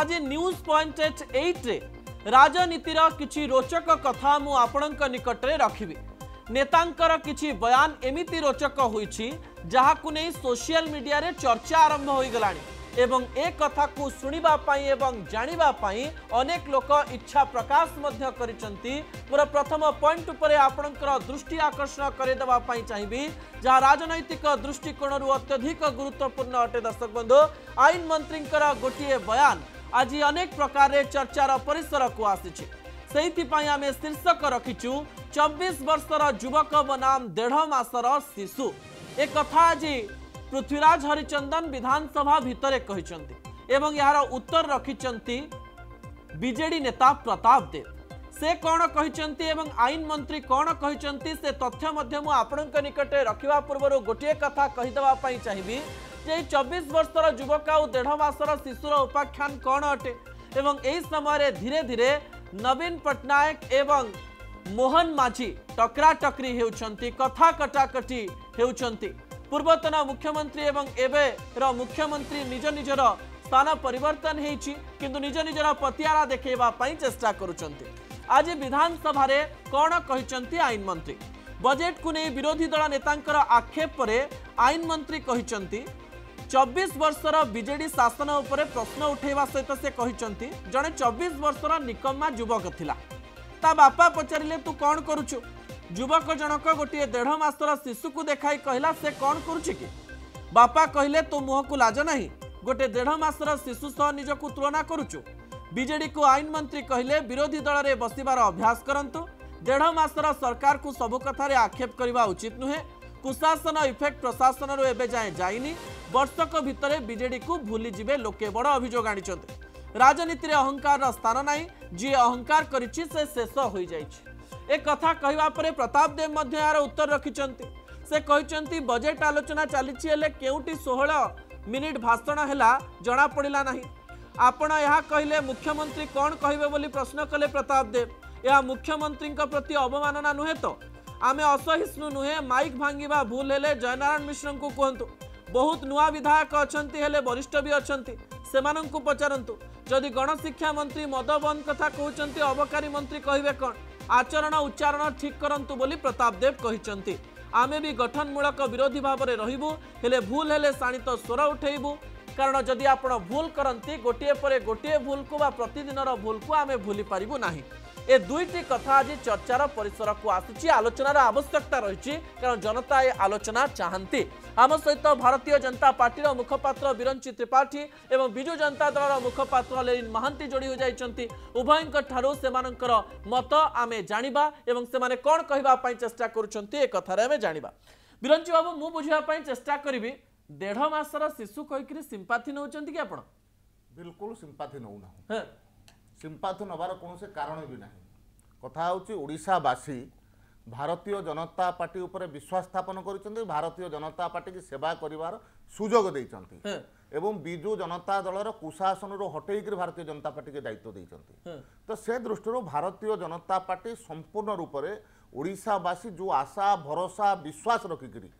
आज news point एट्रे राजनीतिर कि रोचक कथ आपण निकट में रखी नेता कि बयान एमती रोचक होने सोशल मीडिया रे चर्चा आरंभ हो एवं एक कथा को शुण्वाई जाणी अनेक लोक इच्छा प्रकाश मध्य मोर प्रथम पॉइंट पर आपणकर दृष्टि आकर्षण करदे चाहिए जहाँ राजनैतिक दृष्टिकोण अत्यधिक गुरुत्वपूर्ण अटे दर्शक बंधु आईन मंत्री गोटे बयान ଆଜି ଅନେକ ପ୍ରକାରରେ ଚର୍ଚ୍ଚାର ପରିସରକୁ ଆସିଛି ସେଇଥିପାଇଁ ଆମେ ଶୀର୍ଷକ ରଖିଛୁ ଚବିଶ ବର୍ଷର ଯୁବକ ବନାମ ଦେଢ଼ ମାସର ଶିଶୁ ଏ କଥା ଆଜି ପୃଥ୍ୱୀରାଜ ହରିଚନ୍ଦନ ବିଧାନସଭା ଭିତରେ କହିଛନ୍ତି ଏବଂ ଏହାର ଉତ୍ତର ରଖିଛନ୍ତି ବିଜେଡି ନେତା ପ୍ରତାପ ଦେବ ସେ କ'ଣ କହିଛନ୍ତି ଏବଂ ଆଇନ ମନ୍ତ୍ରୀ କ'ଣ କହିଛନ୍ତି ସେ ତଥ୍ୟ ମଧ୍ୟ ମୁଁ ଆପଣଙ୍କ ନିକଟରେ ରଖିବା ପୂର୍ବରୁ ଗୋଟିଏ କଥା କହିଦେବା ପାଇଁ ଚାହିଁବି যে চব্বিশ বর্ষর যুবক আউ দেড় মাসর শিশুর উপাখ্যান কণ অটে এবং এই সময় ধীরে ধীরে নবীন পট্টনাক এবং মোহন মাঝি টকরাটকরি হচ্ছেন কথা কটাকটি হচ্ছেন পূর্বতন মুখ্যমন্ত্রী এবং এবের মুখ্যমন্ত্রী নিজ নিজের স্থান পরিবর্তন হয়েছি কিন্তু নিজ নিজের পতিয়ারা দেখাইবা চেষ্টা করছেন আজ বিধানসভার কণ কিন্তু আইনমন্ত্রী বজেটকু নিয়ে বিরোধী দল নেতাঙ্কর আক্ষেপ পরে আইনমন্ত্রী কিন্তু ଚବିଶ ବର୍ଷର ବିଜେଡି ଶାସନ ଉପରେ ପ୍ରଶ୍ନ ଉଠାଇବା ସହିତ ସେ କହିଛନ୍ତି ଜଣେ ଚବିଶ ବର୍ଷର ନିକମା ଯୁବକ ଥିଲା ତା ବାପା ପଚାରିଲେ ତୁ କ'ଣ କରୁଛୁ ଯୁବକ ଜଣକ ଗୋଟିଏ ଦେଢ଼ ମାସର ଶିଶୁକୁ ଦେଖାଇ କହିଲା ସେ କ'ଣ କରୁଛି କି ବାପା କହିଲେ ତୋ ମୁହଁକୁ ଲାଜ ନାହିଁ ଗୋଟେ ଦେଢ଼ ମାସର ଶିଶୁ ସହ ନିଜକୁ ତୁଳନା କରୁଛୁ ବିଜେଡିକୁ ଆଇନ ମନ୍ତ୍ରୀ କହିଲେ ବିରୋଧୀ ଦଳରେ ବସିବାର ଅଭ୍ୟାସ କରନ୍ତୁ ଦେଢ଼ ମାସର ସରକାରକୁ ସବୁ କଥାରେ ଆକ୍ଷେପ କରିବା ଉଚିତ ନୁହେଁ কুশাসন ইফেক্ট প্রশাসনর এবে যায় যাইনি বর্ষক ভিতরে বিজেডি কু ভুলিযে লোকে বড় অভিযোগ আনিছেন রাজনীতিরে অহংকার স্থান নাই যে অহংকার করেছি সে শেষ হয়ে যাই এ কথা কহা পরে প্রতাপ দেব মধ্যে এর উত্তর রাখিছেন সে কিন্তু বজেট আলোচনা চালছে হলে কেউটি ষোহল মিনিট ভাষণ হেলা জনাপড়া না ଆପଣ ଏହା କହିଲେ ମୁଖ୍ୟମନ୍ତ୍ରୀ କ'ଣ କହିବେ ବୋଲି ପ୍ରଶ୍ନ କଲେ ପ୍ରତାପ ଦେବ ଏହା ମୁଖ୍ୟମନ୍ତ୍ରୀଙ୍କ ପ୍ରତି ଅବମାନନା ନୁହେଁ ତ आम असहिष्णु नुहे माइक भांगा भूल हेले जयनारायण मिश्र को कहतु बहुत नुआ विधायक अच्छा वरिष्ठ भी अच्छा से पचारतु जदि गणशिक्षा मंत्री मद बंद कथा कहते अबकारी मंत्री कहे कौन आचरण उच्चारण ठीक करतु बोली प्रताप देव कहते आमे भी गठनमूलक विरोधी भाव में रही हेले भूल हेले शाणित स्वर उठेबू कारण जदि आप भूल करती गोटे गोटे भूल को प्रतिदिन भूल को आम भूली पारू ना এ দুইটি কথা আজ চর্চার পরিসরক আসুচি আলোচনার আবশ্যকতা রয়েছে কারণ জনতা এ আলোচনা চাহান্তি আম সহিত ভারতীয় জনতা পার্টির মুখপাত্র বিরঞ্চি ত্রিপাঠী এবং বিজু জনতা দলর মুখপাত্র লেলিন মহান্তি যোড়ি হয়ে যাই উভয়ঙ্ ঠার সে মত আমি জাঁয়া এবং সে কণ কহা চেষ্টা করছেন এ কথার আমি জাঁয়া বিরঞ্চি বাবু মু বুঝা চেষ্টা করবি দেড় মাসর শিশু কহিকি সিম্পাথি নৌকর কি আপনার বিলকুল সিম্পাথি নৌ না সিম্পাথি নবার কোণী কারণ বি না କଥା ହେଉଛି ଓଡ଼ିଶାବାସୀ ଭାରତୀୟ ଜନତା ପାର୍ଟି ଉପରେ ବିଶ୍ୱାସ ସ୍ଥାପନ କରିଛନ୍ତି ଭାରତୀୟ ଜନତା ପାର୍ଟିକି ସେବା କରିବାର ସୁଯୋଗ ଦେଇଛନ୍ତି ଏବଂ ବିଜୁ ଜନତା ଦଳର କୁଶାସନରୁ ହଟେଇକରି ଭାରତୀୟ ଜନତା ପାର୍ଟିକୁ ଦାୟିତ୍ୱ ଦେଇଛନ୍ତି ତ ସେ ଦୃଷ୍ଟିରୁ ଭାରତୀୟ ଜନତା ପାର୍ଟି ସମ୍ପୂର୍ଣ୍ଣ ରୂପରେ ଓଡ଼ିଶାବାସୀ ଯେଉଁ ଆଶା ଭରସା ବିଶ୍ୱାସ ରଖିକରି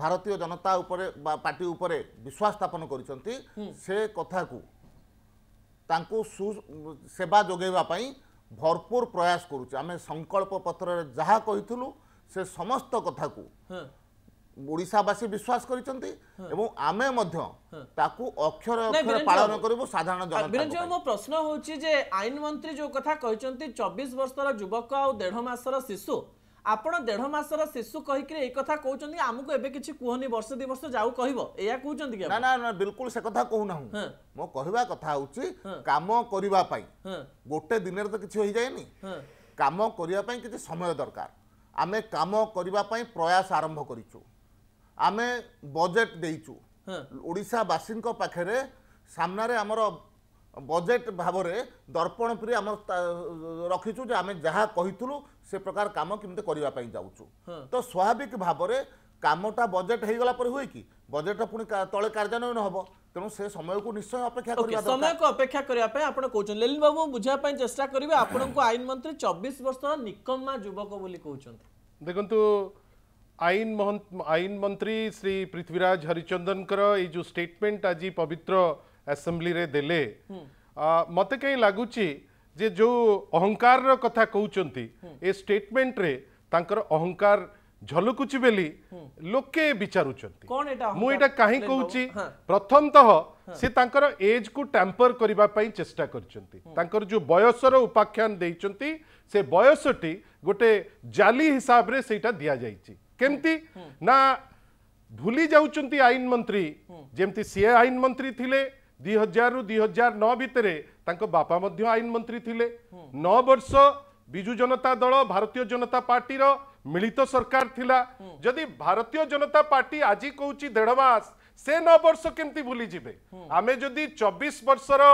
ଭାରତୀୟ ଜନତା ଉପରେ ବା ପାର୍ଟି ଉପରେ ବିଶ୍ୱାସ ସ୍ଥାପନ କରିଛନ୍ତି ସେ କଥାକୁ ତାଙ୍କୁ ସେବା ଯୋଗାଇବା ପାଇଁ ଭରପୁର ପ୍ରୟାସ କରୁଛୁ ଆମେ ସଂକଳ୍ପ ପତ୍ରରେ ଯାହା କହିଥିଲୁ ସେ ସମସ୍ତ କଥାକୁ ଓଡ଼ିଶାବାସୀ ବିଶ୍ୱାସ କରିଛନ୍ତି ଏବଂ ଆମେ ମଧ୍ୟ ତାକୁ ଅକ୍ଷର ଅକ୍ଷର ପାଳନ କରିବୁ ସାଧାରଣ ମୋ ପ୍ରଶ୍ନ ହଉଛି ଯେ ଆଇନ ମନ୍ତ୍ରୀ ଯୋଉ କଥା କହିଛନ୍ତି ଚବିଶ ବର୍ଷର ଯୁବକ ଆଉ ଦେଢ ମାସର ଶିଶୁ ଆପଣ ଦେଢ଼ ମାସର ଶିଶୁ କହିକିରି ଏଇ କଥା କହୁଛନ୍ତି ଆମକୁ ଏବେ କିଛି କୁହନି ବର୍ଷ ଦୁଇ ବର୍ଷ ଯାଉ କହିବ ଏଇଆ କହୁଛନ୍ତି ନା ନା ନା ବିଲକୁଲ ସେ କଥା କହୁନାହୁଁ ମୋ କହିବା କଥା ହେଉଛି କାମ କରିବା ପାଇଁ ଗୋଟେ ଦିନରେ ତ କିଛି ହୋଇଯାଏନି କାମ କରିବା ପାଇଁ କିଛି ସମୟ ଦରକାର ଆମେ କାମ କରିବା ପାଇଁ ପ୍ରୟାସ ଆରମ୍ଭ କରିଛୁ ଆମେ ବଜେଟ୍ ଦେଇଛୁ ଓଡ଼ିଶାବାସୀଙ୍କ ପାଖରେ ସାମ୍ନାରେ ଆମର ବଜେଟ୍ ଭାବରେ ଦର୍ପଣ ପରି ଆମର ରଖିଛୁ ଯେ ଆମେ ଯାହା କହିଥିଲୁ ସେ ପ୍ରକାର କାମ କେମିତି କରିବା ପାଇଁ ଯାଉଛୁ ତ ସ୍ୱାଭାବିକ ଭାବରେ କାମଟା ବଜେଟ୍ ହେଇଗଲା ପରେ ହୁଏ କି ବଜେଟ୍ ପୁଣି ତଳେ କାର୍ଯ୍ୟାନ୍ୱୟନ ହେବ ତେଣୁ ସେ ସମୟକୁ ନିଶ୍ଚୟ ଅପେକ୍ଷା କରିବା ସମୟକୁ ଅପେକ୍ଷା କରିବା ପାଇଁ ଆପଣ କହୁଛନ୍ତି ଲେଲିନ ବାବୁ ମୁଁ ବୁଝିବା ପାଇଁ ଚେଷ୍ଟା କରିବି ଆପଣଙ୍କୁ ଆଇନ ମନ୍ତ୍ରୀ ଚବିଶ ବର୍ଷର ନିକମ୍ମା ଯୁବକ ବୋଲି କହୁଛନ୍ତି ଦେଖନ୍ତୁ ଆଇନ ଆଇନ ମନ୍ତ୍ରୀ ଶ୍ରୀ ପୃଥିବୀରାଜ ହରିଚନ୍ଦନଙ୍କର ଏଇ ଯେଉଁ ଷ୍ଟେଟମେଣ୍ଟ ଆଜି ପବିତ୍ର ଆସେମ୍ବ୍ଲିରେ ଦେଲେ ମୋତେ କାହିଁ ଲାଗୁଛି ଯେ ଯେଉଁ ଅହଙ୍କାରର କଥା କହୁଛନ୍ତି ଏ ଷ୍ଟେଟମେଣ୍ଟରେ ତାଙ୍କର ଅହଙ୍କାର ଝଲକୁଛି ବୋଲି ଲୋକେ ବିଚାରୁଛନ୍ତି ମୁଁ ଏଇଟା କାହିଁ କହୁଛି ପ୍ରଥମତଃ ସେ ତାଙ୍କର ଏଜ୍କୁ ଟ୍ୟାମ୍ପର କରିବା ପାଇଁ ଚେଷ୍ଟା କରିଛନ୍ତି ତାଙ୍କର ଯେଉଁ ବୟସର ଉପାଖ୍ୟାନ ଦେଇଛନ୍ତି ସେ ବୟସଟି ଗୋଟେ ଜାଲି ହିସାବରେ ସେଇଟା ଦିଆଯାଇଛି କେମିତି ନା ଭୁଲି ଯାଉଛନ୍ତି ଆଇନ ମନ୍ତ୍ରୀ ଯେମିତି ସିଏ ଆଇନ ମନ୍ତ୍ରୀ ଥିଲେ ଦୁଇ ହଜାରରୁ ଦୁଇ ହଜାର ନଅ ଭିତରେ ତାଙ୍କ ବାପା ମଧ୍ୟ ଆଇନ ମନ୍ତ୍ରୀ ଥିଲେ ନଅ ବର୍ଷ ବିଜୁ ଜନତା ଦଳ ଭାରତୀୟ ଜନତା ପାର୍ଟିର ମିଳିତ ସରକାର ଥିଲା ଯଦି ଭାରତୀୟ ଜନତା ପାର୍ଟି ଆଜି କହୁଛି ଦେଢ଼ ମାସ ସେ ନଅ ବର୍ଷ କେମିତି ଭୁଲିଯିବେ ଆମେ ଯଦି ଚବିଶ ବର୍ଷର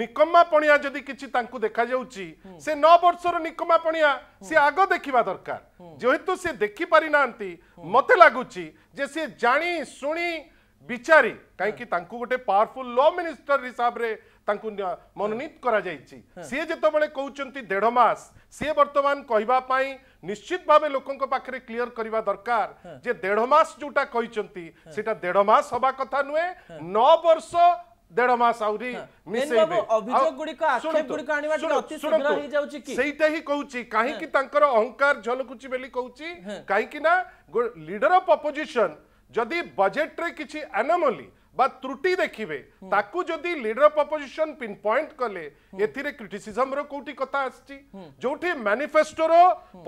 ନିକମା ପଣିଆ ଯଦି କିଛି ତାଙ୍କୁ ଦେଖାଯାଉଛି ସେ ନଅ ବର୍ଷର ନିକମା ପଣିଆ ସେ ଆଗ ଦେଖିବା ଦରକାର ଯେହେତୁ ସେ ଦେଖିପାରିନାହାନ୍ତି ମୋତେ ଲାଗୁଛି ଯେ ସେ ଜାଣି ଶୁଣି ବିଚାରି କାହିଁକି ତାଙ୍କୁ ଗୋଟେ ପାୱାରଫୁଲ ଲ ମିନିଷ୍ଟର ହିସାବରେ ତାଙ୍କୁ ମନୋନୀତ କରାଯାଇଛି ସିଏ ଯେତେବେଳେ କହୁଛନ୍ତି ଦେଢ଼ ମାସ ସିଏ ବର୍ତ୍ତମାନ କହିବା ପାଇଁ ନିଶ୍ଚିତ ଭାବେ ଲୋକଙ୍କ ପାଖରେ କ୍ଲିୟର କରିବା ଦରକାର ଯେ ଦେଢ଼ ମାସ ଯୋଉଟା କହିଛନ୍ତି ସେଟା ଦେଢ଼ ମାସ ହବା କଥା ନୁହେଁ ନଅ ବର୍ଷ ଦେଢ଼ ମାସ ଆହୁରି ସେଇଟା ହିଁ କହୁଛି କାହିଁକି ତାଙ୍କର ଅହଙ୍କାର ଝଲକୁଛି ବୋଲି କହୁଛି କାହିଁକି ନା ଲିଡର ଅଫ୍ ଅପୋଜିସନ যদি বজেটরে কিছু অ্যানোমলি বা ত্রুটি দেখিবে তাকু যদি leader of opposition pin point কলে এথিরে ক্রিটিসিজম র কোটি কথা আসছি যোটি ম্যানিফেস্টো র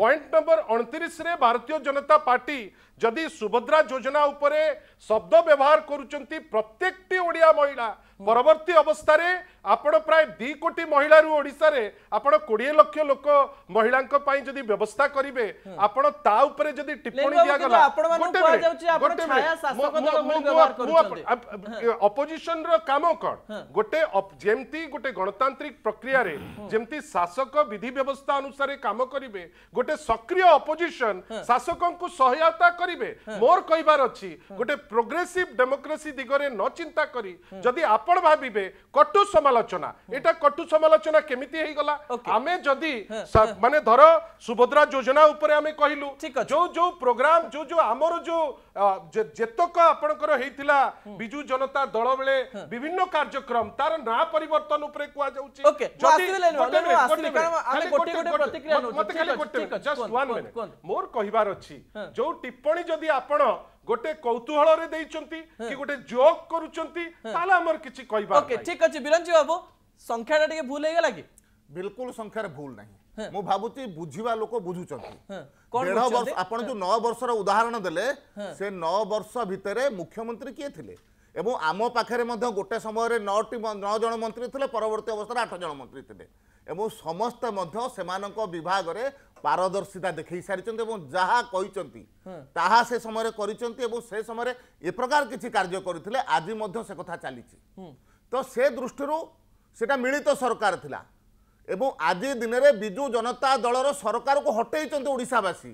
পয়েন্ট নম্বর 29 রে ভারতীয় জনতা পার্টি ଯଦି ସୁଭଦ୍ରା ଯୋଜନା ଉପରେ ଶବ୍ଦ ବ୍ୟବହାର କରୁଛନ୍ତି ପ୍ରତ୍ୟେକଟି ଓଡ଼ିଆ ମହିଳା ପରବର୍ତ୍ତୀ ଅବସ୍ଥାରେ ଆପଣ ପ୍ରାୟ ଦୁଇ କୋଟି ମହିଳାରୁ ଓଡ଼ିଶାରେ ଆପଣ କୋଡ଼ିଏ ଲକ୍ଷ ଲୋକ ମହିଳାଙ୍କ ପାଇଁ ଯଦି ବ୍ୟବସ୍ଥା କରିବେ ଆପଣ ତା ଉପରେ ଯଦି ଟିପ୍ପଣୀ ଦିଆଗଲା ଅପୋଜିସନର କାମ କଣ ଗୋଟେ ଯେମିତି ଗୋଟେ ଗଣତାନ୍ତ୍ରିକ ପ୍ରକ୍ରିୟାରେ ଯେମିତି ଶାସକ ବିଧି ବ୍ୟବସ୍ଥା ଅନୁସାରେ କାମ କରିବେ ଗୋଟେ ସକ୍ରିୟ ଅପୋଜିସନ ଶାସକଙ୍କୁ ସହାୟତା କରି କରିପାରିବେ ମୋର କହିବାର ଅଛି ଗୋଟେ ପ୍ରୋଗ୍ରେସିଭ ଡେମୋକ୍ରେସି ଦିଗରେ ନ ଚିନ୍ତା କରି ଯଦି ଆପଣ ଭାବିବେ କଟୁ ସମାଲୋଚନା ଏଇଟା କଟୁ ସମାଲୋଚନା କେମିତି ହେଇଗଲା ଆମେ ଯଦି ମାନେ ଧର ସୁଭଦ୍ରା ଯୋଜନା ଉପରେ ଆମେ କହିଲୁ ଯୋଉ ଯୋଉ ପ୍ରୋଗ୍ରାମ ଯୋଉ ଯୋଉ ଆମର ଯୋଉ ଯେତକ ଆପଣଙ୍କର ହେଇଥିଲା ବିଜୁ ଜନତା ଦଳ ବେଳେ ବିଭିନ୍ନ କାର୍ଯ୍ୟକ୍ରମ ତାର ନାଁ ପରିବର୍ତ୍ତନ ଉପରେ କୁହାଯାଉଛି ମୋର କହିବାର ଅଛି ଯୋଉ ଟିପ୍ପଣୀ ଯଦି ଆପଣ ଗୋଟେ କୌତୁହଳରେ ଦେଇଛନ୍ତି କି ଗୋଟେ ଜୋକ୍ କରୁଛନ୍ତି ତାହେଲେ ଆମର କିଛି କହିବା ଠିକ ଅଛି ବିରଞ୍ଜୀ ବାବୁ ସଂଖ୍ୟାଟା ଟିକେ ଭୁଲ ହେଇଗଲା କି ବିଲକୁଲ ସଂଖ୍ୟାରେ ଭୁଲ ନାହିଁ ମୁଁ ଭାବୁଛି ବୁଝିବା ଲୋକ ବୁଝୁଛନ୍ତି ଆପଣ ଯୋଉ ନଅ ବର୍ଷର ଉଦାହରଣ ଦେଲେ ସେ ନଅ ବର୍ଷ ଭିତରେ ମୁଖ୍ୟମନ୍ତ୍ରୀ କିଏ ଥିଲେ ଏବଂ ଆମ ପାଖରେ ମଧ୍ୟ ଗୋଟେ ସମୟରେ ନଅଟି ନଅ ଜଣ ମନ୍ତ୍ରୀ ଥିଲେ ପରବର୍ତ୍ତୀ ଅବସ୍ଥାରେ ଆଠ ଜଣ ମନ୍ତ୍ରୀ ଥିଲେ ଏବଂ ସମସ୍ତେ ମଧ୍ୟ ସେମାନଙ୍କ ବିଭାଗରେ ପାରଦର୍ଶିତା ଦେଖେଇ ସାରିଛନ୍ତି ଏବଂ ଯାହା କହିଛନ୍ତି ତାହା ସେ ସମୟରେ କରିଛନ୍ତି ଏବଂ ସେ ସମୟରେ ଏ ପ୍ରକାର କିଛି କାର୍ଯ୍ୟ କରିଥିଲେ ଆଜି ମଧ୍ୟ ସେ କଥା ଚାଲିଛି ତ ସେ ଦୃଷ୍ଟିରୁ ସେଟା ମିଳିତ ସରକାର ଥିଲା এবং আজ দিনের বিজু জনতা দলর সরকারকে হটাইছেন ওড়শাবাসী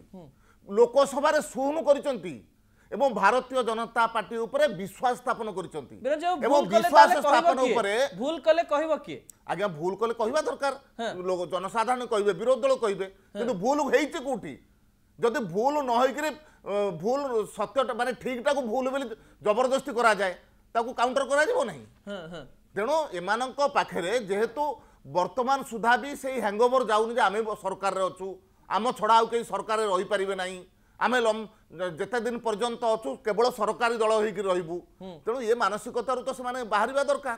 লোকসভার সুম করেছেন এবং ভারতীয় জনতা পার্টি উপরে বিশ্বাস স্থাপন করেছেন এবং বিশ্বাস স্থাপন উপরে ভুল কলে কহিব কি আজ্ঞা ভুল কলে কহিবা দরকার লোক জনসাধারণ কইবে বিরোধী দল কইবে কিন্তু ভুল হয়েছে কোটি যদি ভুল ন হইকি ভুল সত্যটা মানে ঠিকটাকে ভুল বলে জবরদস্তি করা যায় তাকে কাউন্টার করা যাব না তেণু এমানক পাখে যেহেতু বর্তমান সুদ্ধা বি সেই হ্যাঙ্গওভর যাওনি যে আমি সরকারের অছু আম ছড়া আউ কেউ সরকারে রহিপারে না আমি যেতে দিন পর্যন্ত অছু কেবল সরকারি দল হইকি রহবু তেমন এ মানসিকতার তো সে বাহারা দরকার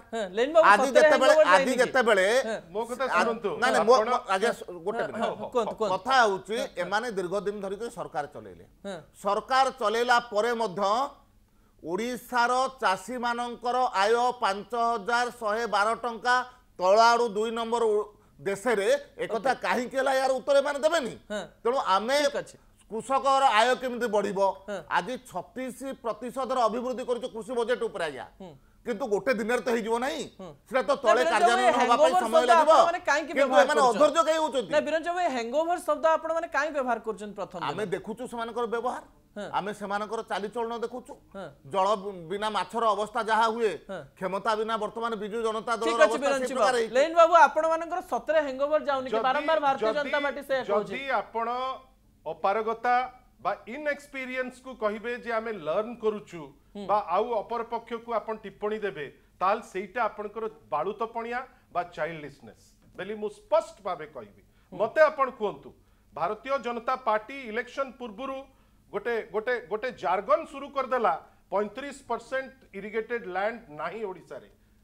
আজ যেতবে আজ যেতবে গোটে কথা হচ্ছে এমানে দীর্ঘদিন ধরিক সরকার চলাইলে সরকার চলাইলা পরে মধ্য ଓଡ଼ିଶାର ଚାଷୀମାନଙ୍କର ଆୟ ପାଞ୍ଚ ହଜାର ଶହେ ବାର ଟଙ୍କା ତଳ ଆଡ଼ୁ ଦୁଇ ନମ୍ବର ଦେଶରେ ଏକଥା କାହିଁକି ହେଲା ଏହାର ଉତ୍ତର ଏମାନେ ଦେବେନି ତେଣୁ ଆମେ କୃଷକର ଆୟ କେମିତି ବଢିବ ଆଜି ଛତିଶ ପ୍ରତିଶତର ଅଭିବୃଦ୍ଧି କରୁଛୁ କୃଷି ବଜେଟ ଉପରେ ଆଜ୍ଞା କିନ୍ତୁ ଗୋଟେ ଦିନରେ ତ ହେଇଯିବ ନାହିଁ ସେଟା ତ ତଳେ କାର୍ଯ୍ୟାନ୍ୱୟନ ହେବା ପାଇଁ ସମୟ ଲାଗିବ କିନ୍ତୁ ଏମାନେ ଅଧୈର୍ଯ୍ୟ କାହିଁ ହେଉଛନ୍ତି ନା ବିରଞ୍ଜ ଭାଇ ହ୍ୟାଙ୍ଗଓଭର ଶବ୍ଦ ଆପଣ ମାନେ କାହିଁ ବ୍ୟବହାର କରୁଛନ୍ତି ପ୍ରଥମ ଆମେ ଦେଖୁଛୁ ସେମାନଙ୍କର ବ୍ୟବହାର ଆମେ ସେମାନଙ୍କର ଚାଲିଚଳନ ଦେଖୁଛୁ ଜଳ ବିନା ମାଛର ଅବସ୍ଥା ଯାହା ହୁଏ କ୍ଷମତା ବିନା ବର୍ତ୍ତମାନ ବିଜୁ ଜନତା ଦଳର ଅବସ୍ଥା ଲେନ ବାବୁ ଆପଣମାନଙ୍କର ସତରେ ହ୍ୟାଙ୍ଗଓଭର ଯାଉନି କି ବାରମ୍ବାର ଭାରତୀୟ ଜନତା ପାର୍ଟି ସେ କହୁଛି ଯଦି ଆପଣ ଅପାରଗତା বা ইনএক্সপিরিয়েন্স কু কহিবে যে আমি লর্ন করুছু বা আউ অপর পক্ষকু আপন টিপ্পণী দেবে তাহলে সেইটা আপনার বাড়ুতপণিয়া বা চাইল্ডলেসনেস বলে মু স্পষ্ট ভাবে কহিবি মতে আপন কুহতু ভারতীয় জনতা পার্টি ইলেকশন পূর্বরু গোটে গোটে গোটে জার্গন শুরু করেদেলা পঁয়ত্রিশ পরসেন্ট ইরিগেটেড ল্যান্ড না ওড়শার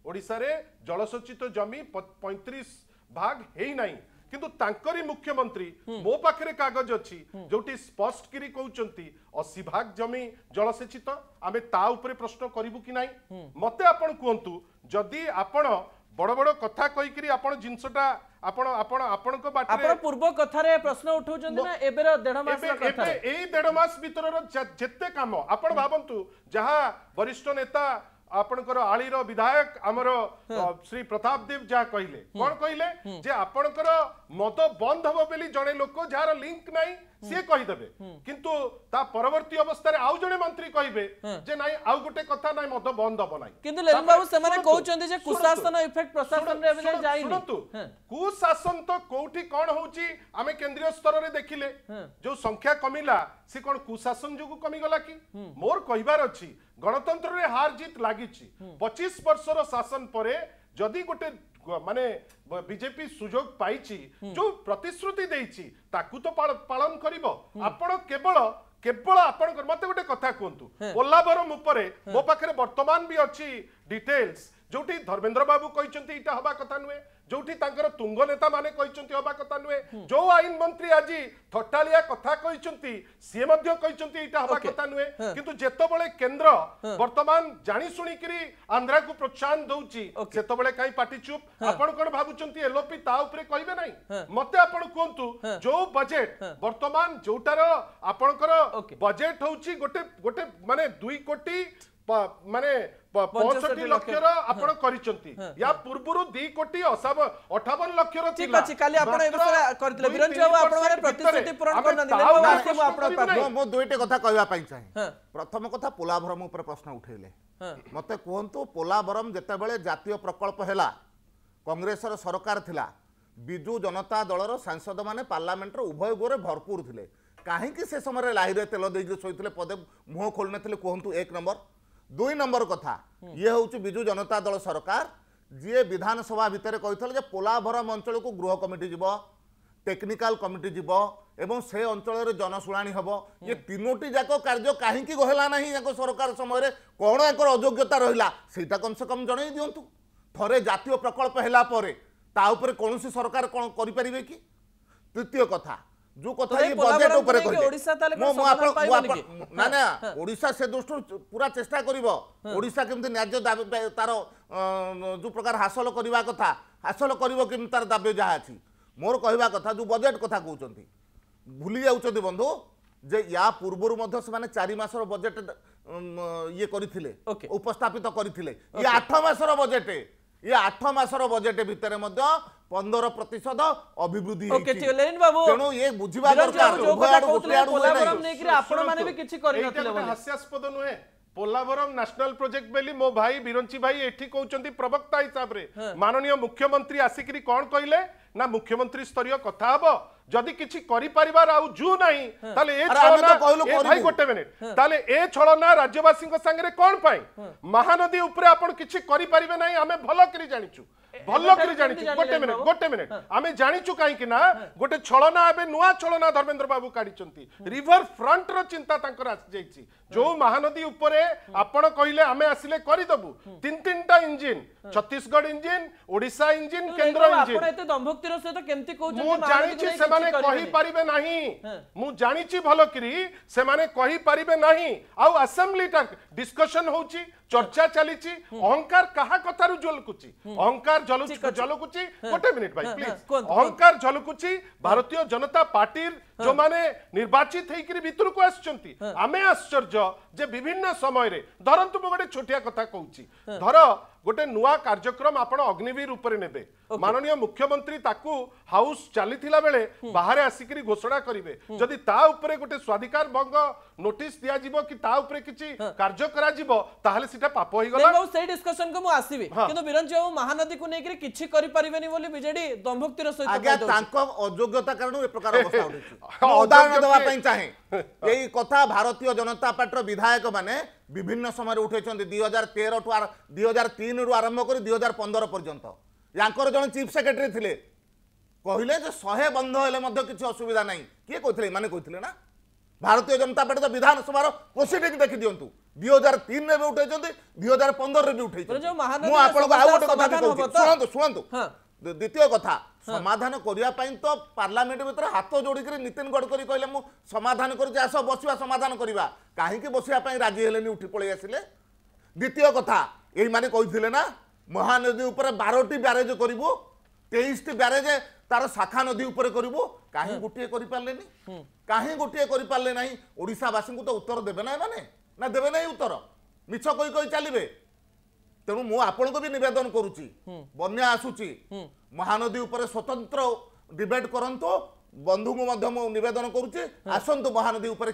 ওড়শার জলসেচিত জমি পঁয়ত্রিশ ভাগ হই না কিন্তু তাঁকরি মুখ্যমন্ত্রী মো পাখে কাগজ অছি যেটি স্পষ্ট করে কৌঁচি অশী ভাগ জমি জলসেচিত আমি তা উপরে প্রশ্ন করবু কি না মতো আপনার কুহতু যদি আপনার বড় বড় কথা কইকি আপনার জিনিসটা আপনার আপনার আপনার বাটে আপনার পূর্ব কথারে প্রশ্ন উঠাউছেন না এবের দেড় মাস কথা এই দেড় মাস ভিতরর যেতে কাম আপন ভাবন্তু যাহা বরিষ্ঠ নেতা ଆପଣଙ୍କର ଆଳିର ବିଧାୟକ ଆମର ଶ୍ରୀ ପ୍ରତାପ ଦେବ ଯାହା କହିଲେ କଣ କହିଲେ ଯେ ଆପଣଙ୍କର ମଦ ବନ୍ଦ ହବ ବୋଲି ଜଣେ ଲୋକ ଯାହାର ଲିଙ୍କ ନାହିଁ সে কহিদেবে কিন্তু তা পরবর্তী অবস্থায় আউ জনে মন্ত্রী কহিবে যে নাই আউ গোটে কথা নাই মদ বন্ধ হব নাই কিন্তু লেলিন বাবু সেমানে কহুচন্তি যে কুশাসন ইফেক্ট প্রশাসন রে এবিলে যাই শুনতু কুশাসন তো কোউঠি কোন হউচি আমি কেন্দ্রীয় স্তরে দেখিলে যে সংখ্যা কমিলা সে কোন কুশাসন যোগু কমি গলা কি মোর কহিবার অছি গণতন্ত্রের হার জিত লাগিছি 25 বর্ষর শাসন পরে যদি গোটে মানে বিজেপি সুযোগ পাইছি যে প্রতিশ্রুতি দিয়েছি তাকু তো পালন করব আপন কেবল কেবল আপনার মতো গোটে কথা কুহতু পোলাভরম উপরে মো পাখে বর্তমান বি অ ডিটেলস যেটি ধর্মেন্দ্র বাবু কিন্তু এটা হওয়া কথা নুহে ଯୋଉଠି ତାଙ୍କର ତୁଙ୍ଗ ନେତାମାନେ କହିଛନ୍ତି ହେବା କଥା ନୁହେଁ ଯୋଉ ଆଇନ ମନ୍ତ୍ରୀ ଆଜି ଥଟାଳିଆ କଥା କହିଛନ୍ତି ସିଏ ମଧ୍ୟ କହିଛନ୍ତି ଏଇଟା ହେବା କଥା ନୁହେଁ କିନ୍ତୁ ଯେତେବେଳେ କେନ୍ଦ୍ର ବର୍ତ୍ତମାନ ଜାଣି ଶୁଣିକିରି ଆନ୍ଧ୍ରାକୁ ପ୍ରୋତ୍ସାହନ ଦଉଛି ସେତେବେଳେ କାହିଁ ପାଟି ଚୁପ୍ ଆପଣ କଣ ଭାବୁଛନ୍ତି ଏଲ୍ଓପି ତା ଉପରେ କହିବେ ନାହିଁ ମତେ ଆପଣ କୁହନ୍ତୁ ଯୋଉ ବଜେଟ ବର୍ତ୍ତମାନ ଯୋଉଟାର ଆପଣଙ୍କର ବଜେଟ ହଉଛି ଗୋଟେ ଗୋଟେ ମାନେ ଦୁଇ କୋଟି ମାନେ ପଞ୍ଚଷଠି ଲକ୍ଷର ଆପଣ କରିଛନ୍ତି ୟା ପୂର୍ବରୁ ଦି କୋଟି ଅଠାବନ ଲକ୍ଷର ଠିକ ଅଛି କାଲି ଆପଣ କରିଥିଲେ ଦୁଇଟି କଥା କହିବା ପାଇଁ ଚାହେଁ ପ୍ରଥମ କଥା ପୋଲାଭରମ ଉପରେ ପ୍ରଶ୍ନ ଉଠେଇଲେ ମତେ କୁହନ୍ତୁ ପୋଲାଭରମ ଯେତେବେଳେ ଜାତୀୟ ପ୍ରକଳ୍ପ ହେଲା କଂଗ୍ରେସର ସରକାର ଥିଲା ବିଜୁ ଜନତା ଦଳର ସାଂସଦମାନେ ପାର୍ଲାମେଣ୍ଟର ଉଭୟ ଭରପୁର ଥିଲେ କାହିଁକି ସେ ସମୟରେ ଲାହିରେ ତେଲ ଦେଇକି ଶୋଇଥିଲେ ପଦେ ମୁହଁ ଖୋଲିନଥିଲେ କୁହନ୍ତୁ ଏକ ନମ୍ବର ଦୁଇ ନମ୍ବର କଥା ଇଏ ହେଉଛି ବିଜୁ ଜନତା ଦଳ ସରକାର ଯିଏ ବିଧାନସଭା ଭିତରେ କହିଥିଲେ ଯେ ପୋଲାଭରମ ଅଞ୍ଚଳକୁ ଗୃହ କମିଟି ଯିବ ଟେକ୍ନିକାଲ କମିଟି ଯିବ ଏବଂ ସେ ଅଞ୍ଚଳରେ ଜନଶୁଣାଣି ହେବ ଏ ତିନୋଟି ଯାକ କାର୍ଯ୍ୟ କାହିଁକି ଗହେଲା ନାହିଁ ଏହାଙ୍କ ସରକାର ସମୟରେ କ'ଣ ଏହାଙ୍କର ଅଯୋଗ୍ୟତା ରହିଲା ସେଇଟା କମ୍ ସେ କମ୍ ଜଣେଇ ଦିଅନ୍ତୁ ଥରେ ଜାତୀୟ ପ୍ରକଳ୍ପ ହେଲା ପରେ ତା ଉପରେ କୌଣସି ସରକାର କ'ଣ କରିପାରିବେ କି ତୃତୀୟ କଥା ଯୋଉ କଥା ବଜେଟ ଉପରେ ଓଡିଶା ସେ ଦୃଷ୍ଟିରୁ ପୁରା ଚେଷ୍ଟା କରିବ ଓଡିଶା କେମିତି ନ୍ୟାଯ୍ୟ ଦାବି ତାର ଯୋଉ ପ୍ରକାର ହାସଲ କରିବା କଥା ହାସଲ କରିବ କେମିତି ତାର ଦାବି ଯାହା ଅଛି ମୋର କହିବା କଥା ଯୋଉ ବଜେଟ କଥା କହୁଛନ୍ତି ଭୁଲି ଯାଉଛନ୍ତି ବନ୍ଧୁ ଯେ ୟା ପୂର୍ବରୁ ମଧ୍ୟ ସେମାନେ ଚାରି ମାସର ବଜେଟ ଇଏ କରିଥିଲେ ଉପସ୍ଥାପିତ କରିଥିଲେ ଇଏ ଆଠ ମାସର ବଜେଟ ଏ ଆଠ ମାସର ବଜେଟ ଭିତରେ ମଧ୍ୟ ପନ୍ଦର ପ୍ରତିଶତ ଅଭିବୃଦ୍ଧି ତେଣୁ ଇଏ ବୁଝିବା পোলাভরম ন্যাশনাল প্রোজেক্ট বেলি মো ভাই বিরঞ্চি ভাই এটি কৌছন্তি প্রবক্তা হিসাবে মাননীয় মুখ্যমন্ত্রী আসিকি কোন কইলে না মুখ্যমন্ত্রী স্তরীয় কথা হব যদি কিছু করিপারিবার আউ জু নাই তাহলে এ ছলনা এ ভাই গোটে মিনিট তাহলে এ ছলনা রাজ্যবাসীଙ୍କ সাঙ্গরে কোন পাই মহানদী উপরে আপন কিছু করিপারিবে নাই আমি ভালো করে জানিছু ଭଲ କରି ଜାଣିଛୁ ଗୋଟେ ମିନିଟ୍ ଗୋଟେ ମିନିଟ୍ ଆମେ ଜାଣିଛୁ କାହିଁକି ନା ଗୋଟେ ଛଳନା ଏବେ ନୂଆ ଛଳନା ଧର୍ମେନ୍ଦ୍ର ବାବୁ କାଢିଛନ୍ତି ରିଭର ଫ୍ରଣ୍ଟର ଚିନ୍ତା ତାଙ୍କର ଆସିଯାଇଛି ଯୋଉ ମହାନଦୀ ଉପରେ ଆପଣ କହିଲେ ଆମେ ଆସିଲେ କରିଦେବୁ ତିନି ତିନିଟା engine Chhattisgarh engine Odisha engine କେନ୍ଦ୍ର ଇଞ୍ଜିନ୍ ମୁଁ ଜାଣିଛି ସେମାନେ କହିପାରିବେ ନାହିଁ ମୁଁ ଜାଣିଛି ଭଲ କରି ସେମାନେ କହିପାରିବେ ନାହିଁ ଆଉ ଆସେମ୍ବ୍ଲିଟା ଡିସ୍କସନ ହଉଛି চর্চা চালিছি অহংকার কাহা কথার ঝলকুচি অহংকার ঝলকুচি গোটে মিনিট ভাই প্লিজ অহংকার ঝলকুচি ভারতীয় জনতা পার্টির যে নির্বাচিত হইকি ভিতরক আসছেন আমি আশ্চর্য যে বিভিন্ন সময় ধরন্তু মু গোটে ছোটিয়া কথা কৌছি ধর গোটে নূয়া কার্যক্রম আপনার অগ্নিবীর উপরে নেবে মাননীয় মুখ্যমন্ত্রী তাকু হাউস চালিলা বেড়ে বাহারে আসিকি ঘোষণা করবে যদি তা উপরে গোটে স্বাধিকার ভঙ্গ ନୋଟିସ୍ ଦିଆଯିବ କି ତା ଉପରେ କିଛି କାର୍ଯ୍ୟ କରାଯିବ ତାହେଲେ ସେଟା ପାପ ହେଇଗଲା ବାବୁ ସେଇ ଡିସ୍କସନ କୁ ମୁଁ ଆସିବି କିନ୍ତୁ ବିରଞ୍ଜ ବାବୁ ମହାନଦୀକୁ ନେଇକି କିଛି କରିପାରିବେନି ବୋଲି ବିଜେଡି ଦମ୍ଭୋକ୍ତିର ସହିତ ଆଜ୍ଞା ତାଙ୍କ ଅଯୋଗ୍ୟତା କାରଣରୁ ଏ ପ୍ରକାର ଅବସ୍ଥା ଉଠିଛି ଉଦାହରଣ ଦେବା ପାଇଁ ଚାହେଁ ଏଇ କଥା ଭାରତୀୟ ଜନତା ପାର୍ଟିର ବିଧାୟକ ମାନେ ବିଭିନ୍ନ ସମୟରେ ଉଠାଇଛନ୍ତି ଦୁଇ ହଜାର ତେରଠୁ ଦୁଇ ହଜାର ତିନିରୁ ଆରମ୍ଭ କରି ଦୁଇ ହଜାର ପନ୍ଦର ପର୍ଯ୍ୟନ୍ତ ୟାଙ୍କର ଜଣେ ଚିଫ୍ ସେକ୍ରେଟାରୀ ଥିଲେ କହିଲେ ଯେ ଶହେ ବନ୍ଧ ହେଲେ ମଧ୍ୟ କିଛି ଅସୁବିଧା ନାହିଁ କିଏ କହିଥିଲେ ଏମାନେ କହିଥିଲେ ନା ଭାରତୀୟ ଜନତା ପାର୍ଟି ତ ବିଧାନସଭାର ପ୍ରୋସିଡିଂ ଦେଖିଦିଅନ୍ତୁ ଦୁଇ ହଜାର ତିନିରେ ବି ଉଠେଇଛନ୍ତି ଦୁଇ ହଜାର ପନ୍ଦରରେ ବି ଉଠେଇଛନ୍ତି ମୁଁ ଆପଣଙ୍କୁ ଆଉ ଗୋଟେ କଥା ବି କହୁଛି ଶୁଣନ୍ତୁ ଶୁଣନ୍ତୁ ଦ୍ୱିତୀୟ କଥା ସମାଧାନ କରିବା ପାଇଁ ତ ପାର୍ଲାମେଣ୍ଟ ଭିତରେ ହାତ ଯୋଡ଼ିକରି ନୀତିନ ଗଡ଼କରୀ କହିଲେ ମୁଁ ସମାଧାନ କରୁଛି ଆସ ବସିବା ସମାଧାନ କରିବା କାହିଁକି ବସିବା ପାଇଁ ରାଜି ହେଲେନି ଉଠି ପଳେଇ ଆସିଲେ ଦ୍ୱିତୀୟ କଥା ଏଇମାନେ କହିଥିଲେ ନା ମହାନଦୀ ଉପରେ ବାରଟି ବ୍ୟାରେଜ କରିବୁ ତେଇଶଟି ବ୍ୟାରେଜ ତାର ଶାଖା ନଦୀ ଉପରେ କରିବୁ କାହିଁ ଗୋଟିଏ କରିପାରିଲେନି କାହିଁ ଗୋଟିଏ କରିପାରିଲେ ନାହିଁ ଓଡ଼ିଶାବାସୀଙ୍କୁ ତ ଉତ୍ତର ଦେବେ ନା ଏମାନେ ନା ଦେବେ ନାହିଁ ଉତ୍ତର ମିଛ କହି କହି ଚାଲିବେ ତେଣୁ ମୁଁ ଆପଣଙ୍କୁ ବି ନିବେଦନ କରୁଛି ବନ୍ୟା ଆସୁଛି ମହାନଦୀ ଉପରେ ସ୍ୱତନ୍ତ୍ର ଡିବେଟ୍ କରନ୍ତୁ ବନ୍ଧୁଙ୍କୁ ମଧ୍ୟ ମୁଁ ନିବେଦନ କରୁଛି ଆସନ୍ତୁ ମହାନଦୀ ଉପରେ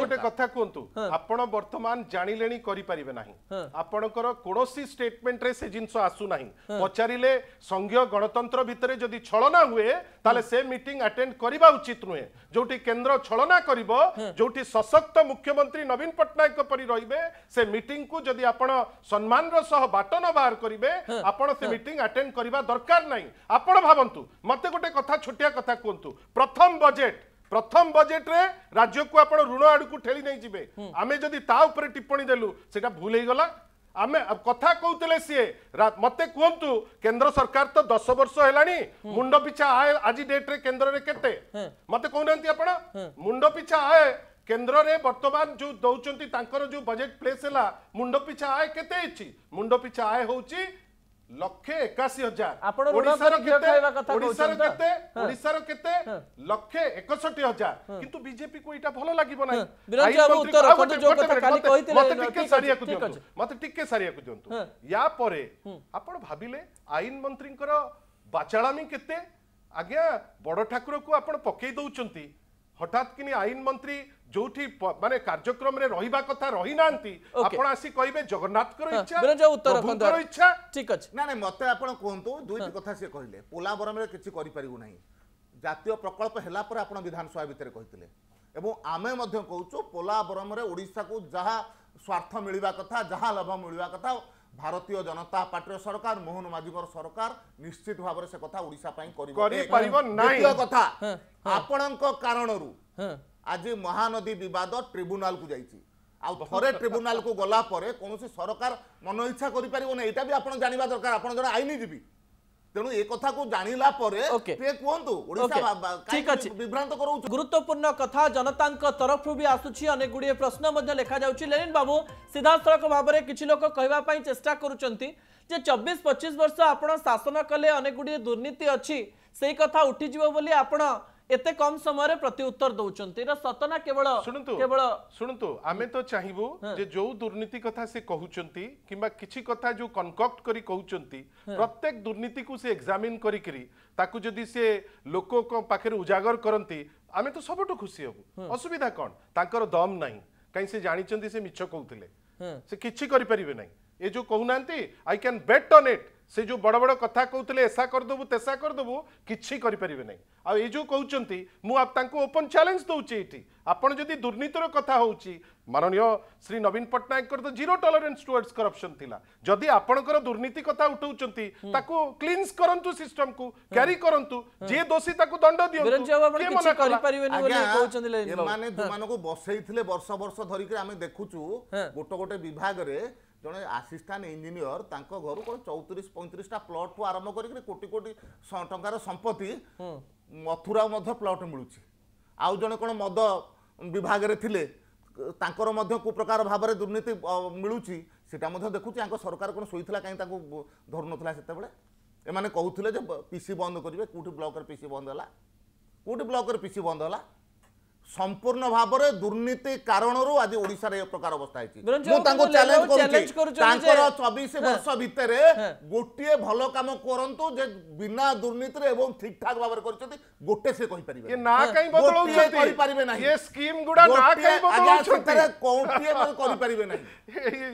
ଗୋଟେ କଥା କୁହନ୍ତୁ ଆପଣ ବର୍ତ୍ତମାନ ଜାଣିଲେଣି କରିପାରିବେ ନାହିଁ ଆପଣଙ୍କର କୌଣସି ଷ୍ଟେଟମେଣ୍ଟରେ ସେ ଜିନିଷ ଆସୁନାହିଁ ପଚାରିଲେ ସଂଘୀୟ ଗଣତନ୍ତ୍ର ଭିତରେ ଯଦି ଛଳନା ହୁଏ ତାହେଲେ ସେ ମିଟିଂ ଆଟେଣ୍ଡ କରିବା ଉଚିତ ନୁହେଁ ଯୋଉଠି କେନ୍ଦ୍ର ଛଳନା କରିବ ଯୋଉଠି ସଶକ୍ତ ମୁଖ୍ୟମନ୍ତ୍ରୀ ନବୀନ ପଟ୍ଟନାୟକ ପରି ରହିବେ ସେ ମିଟିଂକୁ ଯଦି ଆପଣ ସମ୍ମାନର ସହ ବାଟନ ବାହାର କରିବେ ଆପଣ ସେ ମିଟିଂ ଆଟେଣ୍ଡ କରିବା ଦରକାର দরকার নাই আপনার ভাবতু মতো গোটে কথা ছোটিয়া কথা কুহতু প্রথম বজেট প্রথম বজেটরে রাজ্যকু আপনার ঋণ আড়ক ঠেলি নিয়ে যাবে আমি যদি তা উপরে টিপ্পণী দেলু সেটা ভুল ଆମେ କଥା କହୁଥିଲେ ସିଏ ମତେ କୁହନ୍ତୁ କେନ୍ଦ୍ର ସରକାର ତ ଦଶ ବର୍ଷ ହେଲାଣି ମୁଣ୍ଡ ପିଛା ଆୟ ଆଜି ଡେଟ୍ରେ କେନ୍ଦ୍ରରେ କେତେ ମତେ କହୁନାହାନ୍ତି ଆପଣ ମୁଣ୍ଡ ପିଛା ଆୟ କେନ୍ଦ୍ରରେ ବର୍ତ୍ତମାନ ଯୋଉ ଦଉଛନ୍ତି ତାଙ୍କର ଯୋଉ ବଜେଟ୍ ପ୍ଲେସ୍ ହେଲା ମୁଣ୍ଡ ପିଛା ଆୟ କେତେ ହେଇଛି ମୁଣ୍ଡ ପିଛା ଆୟ ହଉଛି ଲକ୍ଷେ ଏକାଶୀ ହଜାର ଆପଣ ଓଡ଼ିଶାର କେତେ ଓଡ଼ିଶାର କେତେ ଓଡ଼ିଶାର କେତେ ଲକ୍ଷେ ଏକଷଠି ହଜାର କିନ୍ତୁ ବିଜେପିକୁ ଏଇଟା ଭଲ ଲାଗିବ ନାହିଁ ୟା ପରେ ଆପଣ ଭାବିଲେ ଆଇନ ମନ୍ତ୍ରୀଙ୍କର ବାଚାଳାମୀ କେତେ ଆଜ୍ଞା ବଡ ଠାକୁରକୁ ଆପଣ ପକେଇ ଦଉଛନ୍ତି হঠাৎ কিনি আইন মন্ত্রী ଯୋଉଠି ମାନେ କାର୍ଯ୍ୟକ୍ରମରେ ରହିବା କଥା ରହିନାହାନ୍ତି ଆପଣ ଆସି କହିବେ ଜଗନ୍ନାଥଙ୍କର ଇଚ୍ଛା ଇଚ୍ଛା ଠିକ ଅଛି ନା ନା ମତେ ଆପଣ କୁହନ୍ତୁ ଦୁଇଟି କଥା ସେ କହିଲେ ପୋଲାବରମରେ କିଛି କରିପାରିବୁ ନାହିଁ ଜାତୀୟ ପ୍ରକଳ୍ପ ହେଲା ପରେ ଆପଣ ବିଧାନସଭା ଭିତରେ କହିଥିଲେ ଏବଂ ଆମେ ମଧ୍ୟ କହୁଛୁ ପୋଲାବରମରେ ଓଡ଼ିଶାକୁ ଯାହା ସ୍ୱାର୍ଥ ମିଳିବା କଥା ଯାହା ଲାଭ ମିଳିବା କଥା ভারতীয় জনতা পার্টির সরকার মোহন মাঝিঙ্কর সরকার নিশ্চিত ভাবে সে কথা ওড়িশা পাই করিব করিপারিব নাই কথা আপনক কারণরু আজি মহানদী বিবাদ ট্রিব্যুনাল কু যাইছি ଆଉ ଥରେ ଟ୍ରିବ୍ୟୁନାଲକୁ ଗଲା ପରେ କୌଣସି ସରକାର ମନ ଇଚ୍ଛା କରିପାରିବ ନାହିଁ ଏଇଟା ବି ଆପଣ ଜାଣିବା ଦରକାର ଆପଣ ଜଣେ ଆଇନଜୀବୀ ତେଣୁ ଏ କଥାକୁ ଜାଣିଲା ପରେ ଟିକେ କୁହନ୍ତୁ ଠିକ ଅଛି ବିଭ୍ରାନ୍ତ କରଉଛୁ ଗୁରୁତ୍ୱପୂର୍ଣ୍ଣ କଥା ଜନତାଙ୍କ ତରଫରୁ ବି ଆସୁଛି ଅନେକ ଗୁଡ଼ିଏ ପ୍ରଶ୍ନ ମଧ୍ୟ ଲେଖାଯାଉଛି ଲେନିନ ବାବୁ ସିଧାସଳଖ ଭାବରେ କିଛି ଲୋକ କହିବା ପାଇଁ ଚେଷ୍ଟା କରୁଛନ୍ତି ଯେ ଚବିଶ ପଚିଶ ବର୍ଷ ଆପଣ ଶାସନ କଲେ ଅନେକ ଗୁଡ଼ିଏ ଦୁର୍ନୀତି ଅଛି ସେଇ କଥା ଉଠିଯିବ ବୋଲି ଆପଣ ଏତେ କମ ସମୟରେ ପ୍ରତି ଉତ୍ତର ଦଉଛନ୍ତି ଶୁଣନ୍ତୁ ଆମେ ତ ଚାହିଁବୁ ଯେ ଯୋଉ ଦୁର୍ନୀତି କଥା ସେ କହୁଛନ୍ତି କିମ୍ବା କିଛି କଥା ଯୋଉ କନକକ୍ଟ କରି କହୁଛନ୍ତି ପ୍ରତ୍ୟେକ ଦୁର୍ନୀତିକୁ ସେ ଏକ୍ସାମିନ କରିକିରି ତାକୁ ଯଦି ସେ ଲୋକଙ୍କ ପାଖରେ ଉଜାଗର କରନ୍ତି ଆମେ ତ ସବୁଠୁ ଖୁସି ହବୁ ଅସୁବିଧା କଣ ତାଙ୍କର ଦମ ନାହିଁ କାହିଁ ସେ ଜାଣିଛନ୍ତି ସେ ମିଛ କହୁଥିଲେ ସେ କିଛି କରିପାରିବେ ନାହିଁ ଏ ଯୋଉ କହୁନାହାନ୍ତି I can bet on it সে যে বড় বড় কথা কৌলে এসা করদেবু তেসা করদেবু কিছু করে পারে না এই যে কৌন মু তাঙ্কু ওপন চ্যালেঞ্জ দৌছি এটি আপনার যদি দুর্নীতির কথা হচ্ছে মাননীয় শ্রী নবীন পট্টনাকর তো জিরো টলরেন্স টুয়ার্ডস করপশন লা যদি আপনার দুর্নীতি কথা উঠাউন তাকে ক্লিনস করতু সিস্টম কু ক্যারি করতু যে দোষী তাকে দণ্ড দিও মানে বসাইলে বর্ষ বর্ষ ধরিকি আমি দেখুছু গোটে গোটে বিভাগরে ଜଣେ ଆସିଷ୍ଟାଣ୍ଟ ଇଞ୍ଜିନିୟର ତାଙ୍କ ଘରୁ କ'ଣ ଚଉତିରିଶ ପଇଁତିରିଶଟା ପ୍ଲଟ୍ଠୁ ଆରମ୍ଭ କରିକି କୋଟି କୋଟି ଟଙ୍କାର ସମ୍ପତ୍ତି ମଥୁରା ମଧ୍ୟ ପ୍ଲଟ୍ ମିଳୁଛି ଆଉ ଜଣେ କ'ଣ ମଦ ବିଭାଗରେ ଥିଲେ ତାଙ୍କର ମଧ୍ୟ କୁପ୍ରକାର ଭାବରେ ଦୁର୍ନୀତି ମିଳୁଛି ସେଟା ମଧ୍ୟ ଦେଖୁଛି ଆଙ୍କ ସରକାର କ'ଣ ଶୋଇଥିଲା କାହିଁକି ତାଙ୍କୁ ଧରୁନଥିଲା ସେତେବେଳେ ଏମାନେ କହୁଥିଲେ ଯେ ପିସି ବନ୍ଦ କରିବେ କେଉଁଠି ବ୍ଲକରେ ପିସି ବନ୍ଦ ହେଲା କେଉଁଠି ବ୍ଲକରେ ପିସି ବନ୍ଦ ହେଲା সম্পূর্ণ ভাবে দুর্নীতি কারণর আজ ওড়িশার এই প্রকার অবস্থা হয়েছে মু তাঙ্কু চ্যালেঞ্জ করুছি তাঙ্কর 24 বর্ষ ভিতরে গোটিয়ে ভাল কাম করন্তু যে বিনা দুর্নীতিরে এবং ঠিকঠাক ভাবে করছতি গোটে সে কই পারিবে এ না কাই বদলাউছতি কই পারিবে না এ স্কিম গুডা না কাই বদলাউছতি কোটিয়ে মানে করি পারিবে না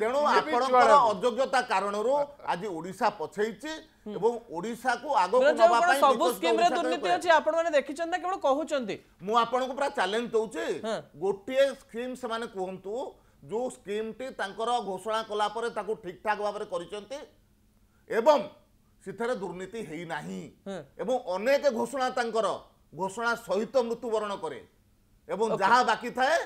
তেণু আপনার অযোগ্যতা কারণর আজ ওড়িশা পছেইছি ଏବଂ ଓଡ଼ିଶାକୁ ଆଗକୁ ନେବା ପାଇଁ ସବୁ ସ୍କିମରେ ଦୁର୍ନୀତି ଅଛି ଆପଣ ମାନେ ଦେଖିଛନ୍ତି ନା କେବଳ କହୁଛନ୍ତି ମୁଁ ଆପଣଙ୍କୁ ପୁରା ଚ୍ୟାଲେଞ୍ଜ ଦଉଛି ଗୋଟିଏ ସ୍କିମ ସେମାନେ କୁହନ୍ତୁ ଯୋଉ ସ୍କିମଟି ତାଙ୍କର ଘୋଷଣା କଲା ପରେ ତାକୁ ଠିକ ଠାକ ଭାବରେ କରିଛନ୍ତି ଏବଂ ସେଥିରେ ଦୁର୍ନୀତି ହେଇନାହିଁ ଏବଂ ଅନେକ ଘୋଷଣା ତାଙ୍କର ଘୋଷଣା ସହିତ ମୃତ୍ୟୁବରଣ କରେ এবং যাহা বাকি থাকে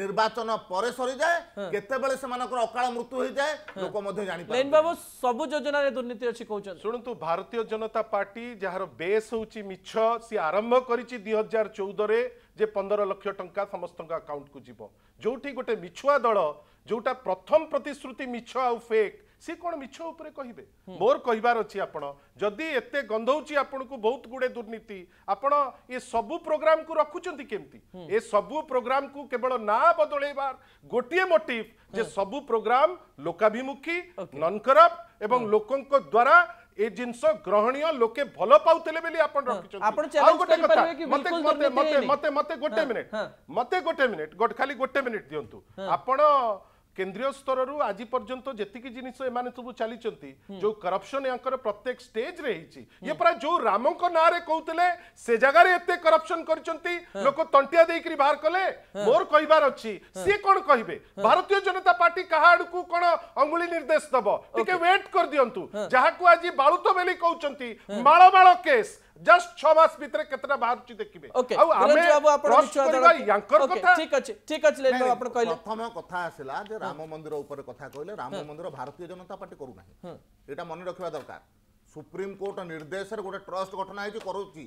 নির্বাচন পরে সরি যায় কেতবেলে সেমানকর অকাল মৃত্যু হয়ে যায় লোক মধ্যে জানি পারে লেন বাবু সবু যোজনারে দুর্নীতি আছে কৌচন শুনন্তু ভারতীয় জনতা পার্টি যাহার বেস হউচি মিছ সি আরম্ভ করিছি 2014 রে যে 15 লক্ষ টঙ্কা সমস্তক আকাউন্ট কু যিব যোউঠি গোটে মিছুয়া দল যোউটা প্রথম প্রতিশ্রুতি মিছ আউ ফেক ସେ କ'ଣ ମିଛ ଉପରେ କହିବେ ମୋର କହିବାର ଅଛି ଆପଣ ଯଦି ଏତେ ଗନ୍ଧଉଛି ଆପଣଙ୍କୁ ବହୁତ ଗୁଡ଼େ ଦୁର୍ନୀତି ଆପଣ ଏ ସବୁ ପ୍ରୋଗ୍ରାମକୁ ରଖୁଛନ୍ତି କେମିତି ଏ ସବୁ ପ୍ରୋଗ୍ରାମକୁ କେବଳ ନାଁ ବଦଳେଇବାର ଗୋଟିଏ ମୋଟିଭ ଯେ ସବୁ ପ୍ରୋଗ୍ରାମ ଲୋକାଭିମୁଖୀ ନନ୍ କରପ୍ଟ ଏବଂ ଲୋକଙ୍କ ଦ୍ୱାରା ଏ ଜିନିଷ ଗ୍ରହଣୀୟ ଲୋକେ ଭଲ ପାଉଥିଲେ ବୋଲି ଆପଣ ରଖିଛନ୍ତି ଆଉ ଗୋଟେ କଥା ମତେ ମତେ ମତେ ମତେ ଗୋଟେ ମିନିଟ୍ ମତେ ଗୋଟେ ମିନିଟ୍ ଖାଲି ଗୋଟେ ମିନିଟ୍ ଦିଅନ୍ତୁ ଆପଣ কেন্দ্রীয় স্তরর আজ পর্যন্ত যেতিকি জিনিস এমানে সব চালিছন্তি যে করপশন ইয়াঙ্কর প্রত্যেক স্টেজরে হয়েছি ইয়ে পরা যে রামঙ্ক নাঁরে কৌলে সে জায়গার এতে করপশন করছন্তি লোক তন্টিয়া দেইকরি বাহার কলে মোর কইবার অছি সি কোন কইবে ভারতীয় জনতা পার্টি কাহা আড়কু কোন অঙ্গুলি নির্দেশ দব টিকে ওয়েট কর দিয়ন্তু যাহাকু আজি বালুত বেলি কৌছন্তি মাল মাল কেস जस्ट 6 मास भीतर केतरा बाहरुची देखिबे ଆଉ ଆମେ ବାବୁ ଆପଣ ନିଶ୍ଚୟ ୟାଙ୍କର କଥା ଠିକ ଅଛି ଠିକ ଅଛି ଲେନ ଆପଣ କହିଲେ ପ୍ରଥମ କଥା ଆସିଲା ଯେ ରାମ ମନ୍ଦିର ଉପରେ କଥା କହିଲେ ରାମ ମନ୍ଦିର ଭାରତୀୟ ଜନତା ପାର୍ଟି କରୁ ନାହିଁ ଏଟା ମନେ ରଖିବା ଦରକାର ସୁପ୍ରିମ କୋର୍ଟ ନିର୍ଦ୍ଦେଶରେ ଗୋଟେ ଟ୍ରଷ୍ଟ ଗଠନ ହେଇଛି କରୁଛି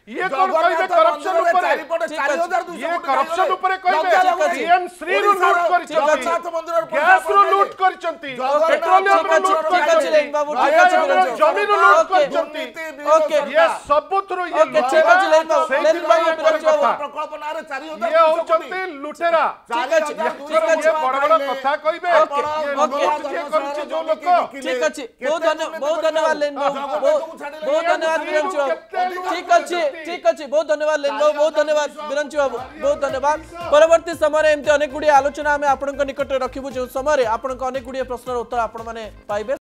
ଇଏ କଣ କହିବେ କରପ୍ସନ ଉପରେ ଇଏ କରପ୍ସନ ଉପରେ କହିବେ ପିଏମ ଶ୍ରୀ ରୁ ଲୁଟ କରିଛନ୍ତି ଗ୍ୟାସ ରୁ ଲୁଟ କରିଛନ୍ତି ପେଟ୍ରୋଲିୟମ ରୁ ଲୁଟ କରିଛନ୍ତି ଜମି ରୁ ଲୁଟ କରିଛନ୍ତି ଇଏ ସବୁଥିରୁ ଇଏ ସେଇଥିପାଇଁ ପ୍ରକଳ୍ପ ନାଁରେ ଚାରି ହଜାର ଇଏ ହଉଛନ୍ତି ଲୁଟେରା ଇଏ ବଡ ବଡ କଥା କହିବେ ଇଏ କରୁଛି ଯୋଉ ଲୋକ ଠିକ ଅଛି ବହୁତ ଧନ୍ୟବାଦ ବହୁତ ଧନ୍ୟବାଦ ବହୁତ ଧନ୍ୟବାଦ ଠିକ ଅଛି ठीक अच्छे बहुत धन्यवाद लिंग बहुत धन्यवाद विरंची बाबू बहुत धन्यवाद परवर्त समय अनेक गुड़िया आलोचना निकट रखू समय आपको प्रश्न गुड़िया प्रश्नर उत्तर आपने